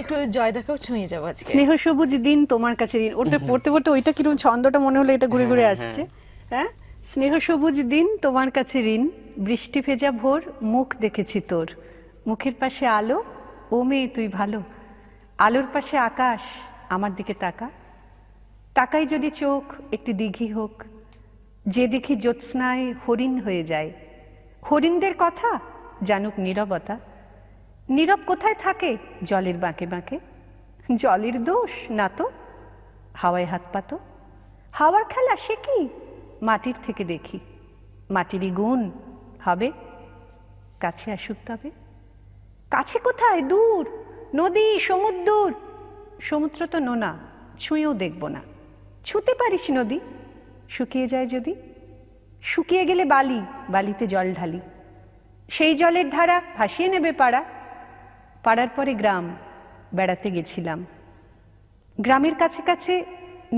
একটু জয়দাকেও ছুঁয়ে যাবো আজকে স্নেহ সবুজ দিন তোমার কাছে দিন ওটা পড়তে পড়তে ওইটা কিরকম ছন্দটা মনে হলো এটা ঘুরে ঘুরে হ্যাঁ, হ্যাঁ, আসছে হ্যাঁ।, হ্যাঁ স্নেহ সবুজ দিন তোমার কাছে ঋণ বৃষ্টি ভেজা ভোর মুখ দেখেছি তোর মুখের পাশে আলো ও মেয়ে তুই ভালো আলোর পাশে আকাশ আমার দিকে তাকা তাকাই যদি চোখ একটি দীঘি হোক যে দেখি জ্যোৎস্নায় হরিণ হয়ে যায় হরিণদের কথা জানুক নীরবতা নীরব কোথায় থাকে জলের বাঁকে বাঁকে জলের দোষ না তো হাওয়ায় হাত পাত হাওয়ার খেলা সে কি মাটির থেকে দেখি মাটিরই গুণ হবে কাছে আসুক তবে কাছে কোথায় দূর নদী সমুদ্র সমুদ্র তো নোনা ছুঁয়েও দেখব না ছুতে পারিস নদী শুকিয়ে যায় যদি শুকিয়ে গেলে বালি বালিতে জল ঢালি সেই জলের ধারা ভাসিয়ে নেবে পাড়া পাড়ার পরে গ্রাম বেড়াতে গেছিলাম গ্রামের কাছে কাছে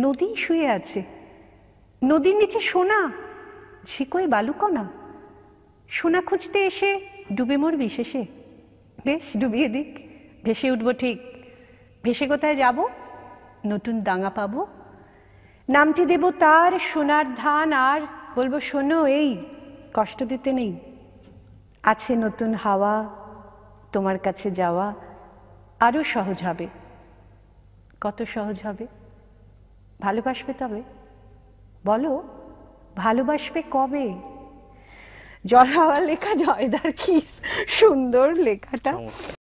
নদী শুয়ে আছে নদীর নিচে সোনা ঝিকোয় বালুকণা সোনা খুঁজতে এসে ডুবে মোর বিশেষে বেশ ডুবিয়ে দিক ভেসে উঠব ঠিক ভেসে কোথায় যাব নতুন দাঙা পাব নামটি দেব তার সোনার ধান আর বলবো শোনো এই কষ্ট দিতে নেই আছে নতুন হাওয়া তোমার কাছে যাওয়া আরও সহজ হবে কত সহজ হবে ভালোবাসবে তবে বলো ভালোবাসবে কবে জল লেখা জয়দার কি সুন্দর লেখাটা